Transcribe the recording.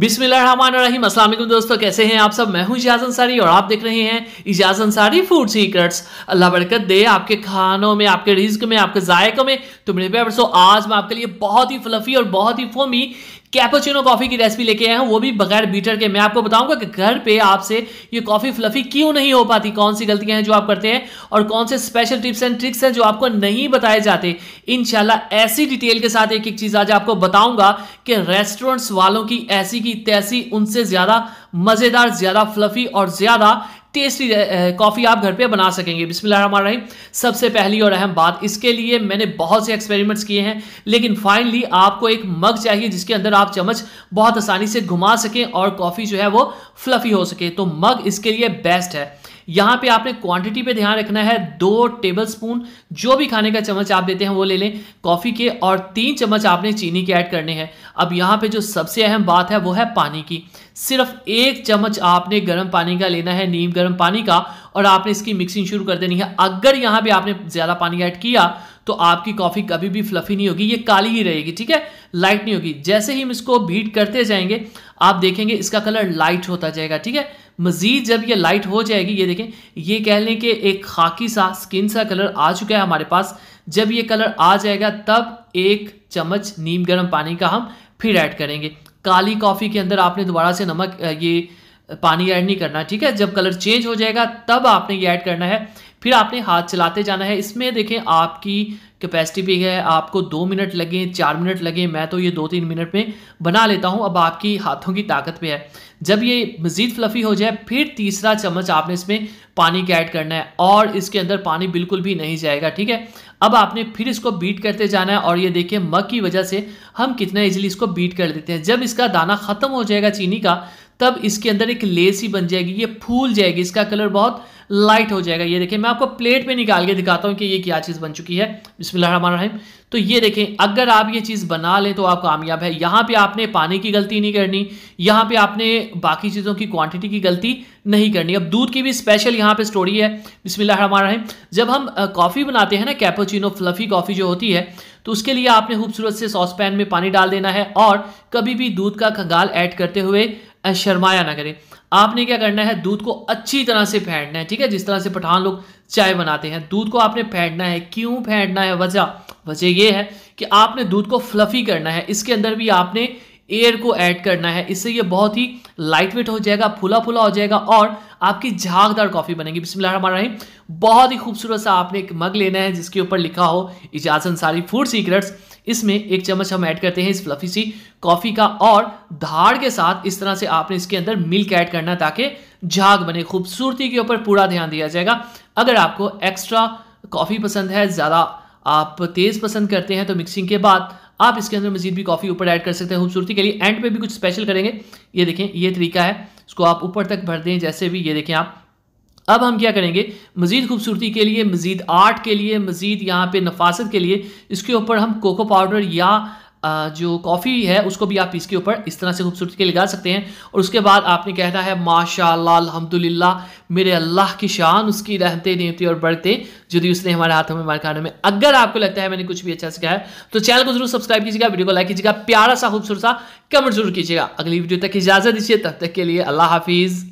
बिस्मिल्लाहिर्रहमानिर्रहीम अस्सलाम वालेकुम दोस्तों कैसे हैं आप सब मैं हूं इजाज़ अंसारी और आप देख रहे हैं इजाज़ अंसारी फूड सीक्रेट्स अल्लाह बरकत दे आपके खानों में आपके रिज्क में आपके जायकों में तो मेरे प्यार आज मैं आपके लिए बहुत ही फ्लफी और बहुत ही फोमी कैपोचिनो कॉफी की रेसिपी लेके आया हैं वो भी बगैर बीटर के मैं आपको बताऊंगा कि घर पे आपसे ये कॉफी फ्लफी क्यों नहीं हो पाती कौन सी गलतियां हैं जो आप करते हैं और कौन से स्पेशल टिप्स एंड ट्रिक्स हैं जो आपको नहीं बताए जाते इनशाला ऐसी डिटेल के साथ एक एक चीज आज आपको बताऊंगा कि रेस्टोरेंट्स वालों की ऐसी की तैसी उनसे ज्यादा मजेदार ज्यादा फ्लफी और ज्यादा टेस्टी कॉफ़ी आप घर पे बना सकेंगे बिस्मिल्लाह सबसे पहली और अहम बात इसके लिए मैंने बहुत से एक्सपेरिमेंट्स किए हैं लेकिन फाइनली आपको एक मग चाहिए जिसके अंदर आप चम्मच बहुत आसानी से घुमा सकें और कॉफ़ी जो है वो फ्लफ़ी हो सके तो मग इसके लिए बेस्ट है यहाँ पे आपने क्वांटिटी पे ध्यान रखना है दो टेबल स्पून जो भी खाने का चम्मच आप देते हैं वो ले लें कॉफ़ी के और तीन चम्मच आपने चीनी के ऐड करने हैं अब यहां पे जो सबसे अहम बात है वो है पानी की सिर्फ एक चम्मच आपने गर्म पानी का लेना है नीम गर्म पानी का और आपने इसकी मिक्सिंग शुरू कर देनी है अगर यहां पर आपने ज़्यादा पानी ऐड किया तो आपकी कॉफ़ी कभी भी फ्लफी नहीं होगी ये काली ही रहेगी ठीक है लाइट नहीं होगी जैसे ही हम इसको बीट करते जाएंगे आप देखेंगे इसका कलर लाइट होता जाएगा ठीक है मज़ीद जब ये लाइट हो जाएगी ये देखें ये कह लें कि एक खाकी सा स्किन सा कलर आ चुका है हमारे पास जब ये कलर आ जाएगा तब एक चम्मच नीम गर्म पानी का हम फिर ऐड करेंगे काली कॉफ़ी के अंदर आपने दोबारा से नमक ये पानी ऐड नहीं करना ठीक है जब कलर चेंज हो जाएगा तब आपने ये ऐड करना है फिर आपने हाथ चलाते जाना है इसमें देखें आपकी कैपेसिटी भी है आपको दो मिनट लगे चार मिनट लगे मैं तो ये दो तीन मिनट में बना लेता हूँ अब आपकी हाथों की ताकत पे है जब ये मज़ीद फ्लफ़ी हो जाए फिर तीसरा चम्मच आपने इसमें पानी का ऐड करना है और इसके अंदर पानी बिल्कुल भी नहीं जाएगा ठीक है अब आपने फिर इसको बीट करते जाना है और ये देखिए मग की वजह से हम कितना इजीली इसको बीट कर देते हैं जब इसका दाना ख़त्म हो जाएगा चीनी का तब इसके अंदर एक लेस ही बन जाएगी ये फूल जाएगी इसका कलर बहुत लाइट हो जाएगा ये देखें मैं आपको प्लेट में निकाल के दिखाता हूँ कि ये क्या चीज़ बन चुकी है बिस्मिल्लाहिर्रहमानिर्रहीम तो ये देखें अगर आप ये चीज़ बना लें तो आप कामयाब है यहाँ पे आपने पानी की गलती नहीं करनी यहाँ पे आपने बाकी चीज़ों की क्वांटिटी की गलती नहीं करनी अब दूध की भी स्पेशल यहाँ पे स्टोरी है बिस्मिल्लाहिर्रहमानिर्रहीम जब हम कॉफ़ी बनाते हैं ना कैपोचिनो फ्लफ़ी कॉफ़ी जो होती है तो उसके लिए आपने खूबसूरत से सॉस पैन में पानी डाल देना है और कभी भी दूध का खंगाल ऐड करते हुए शर्माया ना करें आपने क्या करना है दूध को अच्छी तरह से फेंटना है ठीक है जिस तरह से पठान लोग चाय बनाते हैं दूध को आपने फेंटना है क्यों फेंटना है वजह वजह यह है कि आपने दूध को फ्लफ़ी करना है इसके अंदर भी आपने एयर को ऐड करना है इससे ये बहुत ही लाइट वेट हो जाएगा फुला फुला हो जाएगा और आपकी झागदार कॉफ़ी बनेगी बिस्मिल बहुत ही खूबसूरत सा आपने एक मग लेना है जिसके ऊपर लिखा हो इजाज़ अंसारी फूड सीक्रेट्स इसमें एक चम्मच हम ऐड करते हैं इस फ्लफी सी कॉफ़ी का और धार के साथ इस तरह से आपने इसके अंदर मिल्क ऐड करना ताकि झाग बने खूबसूरती के ऊपर पूरा ध्यान दिया जाएगा अगर आपको एक्स्ट्रा कॉफ़ी पसंद है ज़्यादा आप तेज़ पसंद करते हैं तो मिक्सिंग के बाद आप इसके अंदर मजीद भी कॉफ़ी ऊपर ऐड कर सकते हैं खूबसूरती के लिए एंड पे भी कुछ स्पेशल करेंगे ये देखें ये तरीका है इसको आप ऊपर तक भर दें जैसे भी ये देखें आप अब हम क्या करेंगे मज़ीद खूबसूरती के लिए मज़ीद आर्ट के लिए मज़ीद यहाँ पे नफासत के लिए इसके ऊपर हम कोको पाउडर या जो कॉफ़ी है उसको भी आप इसके ऊपर इस तरह से खूबसूरती के लगा सकते हैं और उसके बाद आपने कहना है माशा अलहमदिल्ला मेरे अल्लाह की शान उसकी रहते नियमती और बढ़ते जो भी उसने हमारे हाथों में हमारे खाने में अगर आपको लगता है मैंने कुछ भी अच्छा सिखाया है तो चैनल को जरूर सब्सक्राइब कीजिएगा वीडियो को लाइक कीजिएगा प्यारा सा खूबसूरत सा कमेंट जरूर कीजिएगा अगली वीडियो तक इजाज़त दीजिए तब तक के लिए अल्लाह हाफिज़